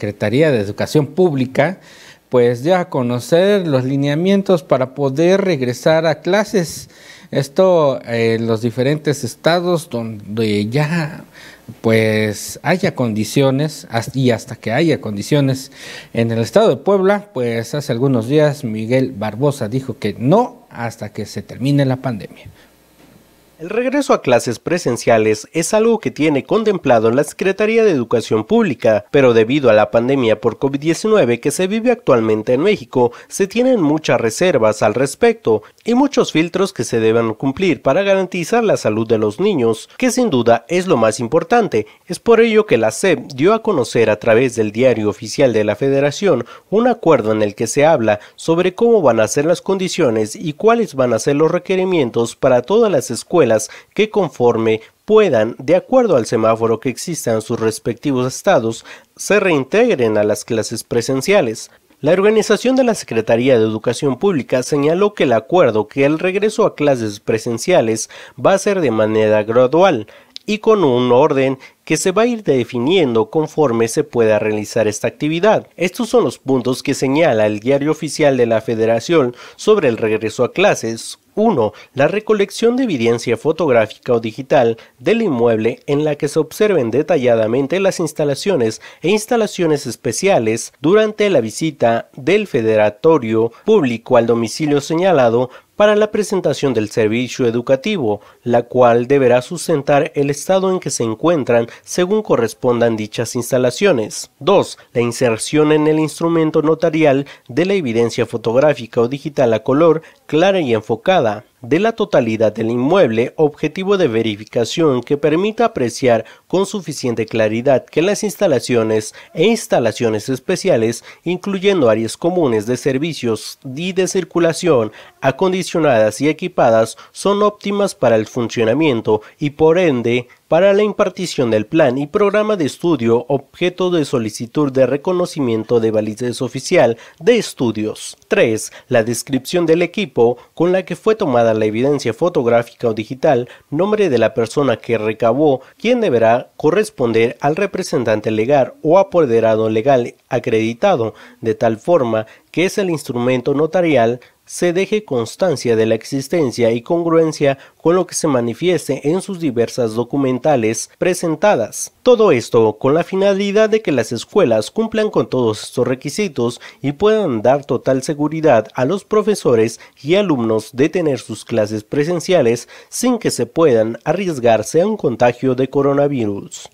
Secretaría de Educación Pública, pues ya conocer los lineamientos para poder regresar a clases. Esto eh, en los diferentes estados donde ya pues haya condiciones y hasta que haya condiciones en el estado de Puebla, pues hace algunos días Miguel Barbosa dijo que no hasta que se termine la pandemia. El regreso a clases presenciales es algo que tiene contemplado en la Secretaría de Educación Pública, pero debido a la pandemia por COVID-19 que se vive actualmente en México, se tienen muchas reservas al respecto y muchos filtros que se deben cumplir para garantizar la salud de los niños, que sin duda es lo más importante. Es por ello que la SEP dio a conocer a través del diario oficial de la Federación un acuerdo en el que se habla sobre cómo van a ser las condiciones y cuáles van a ser los requerimientos para todas las escuelas que conforme puedan, de acuerdo al semáforo que exista en sus respectivos estados, se reintegren a las clases presenciales. La organización de la Secretaría de Educación Pública señaló que el acuerdo que el regreso a clases presenciales va a ser de manera gradual y con un orden que se va a ir definiendo conforme se pueda realizar esta actividad. Estos son los puntos que señala el diario oficial de la Federación sobre el regreso a clases, 1. La recolección de evidencia fotográfica o digital del inmueble en la que se observen detalladamente las instalaciones e instalaciones especiales durante la visita del federatorio público al domicilio señalado para la presentación del servicio educativo, la cual deberá sustentar el estado en que se encuentran según correspondan dichas instalaciones. 2. La inserción en el instrumento notarial de la evidencia fotográfica o digital a color clara y enfocada de la totalidad del inmueble, objetivo de verificación que permita apreciar con suficiente claridad que las instalaciones e instalaciones especiales, incluyendo áreas comunes de servicios y de circulación, acondicionadas y equipadas, son óptimas para el funcionamiento y por ende para la impartición del plan y programa de estudio objeto de solicitud de reconocimiento de validez oficial de estudios. 3. La descripción del equipo con la que fue tomada la evidencia fotográfica o digital, nombre de la persona que recabó, quien deberá corresponder al representante legal o apoderado legal acreditado, de tal forma que es el instrumento notarial se deje constancia de la existencia y congruencia con lo que se manifieste en sus diversas documentales presentadas. Todo esto con la finalidad de que las escuelas cumplan con todos estos requisitos y puedan dar total seguridad a los profesores y alumnos de tener sus clases presenciales sin que se puedan arriesgarse a un contagio de coronavirus.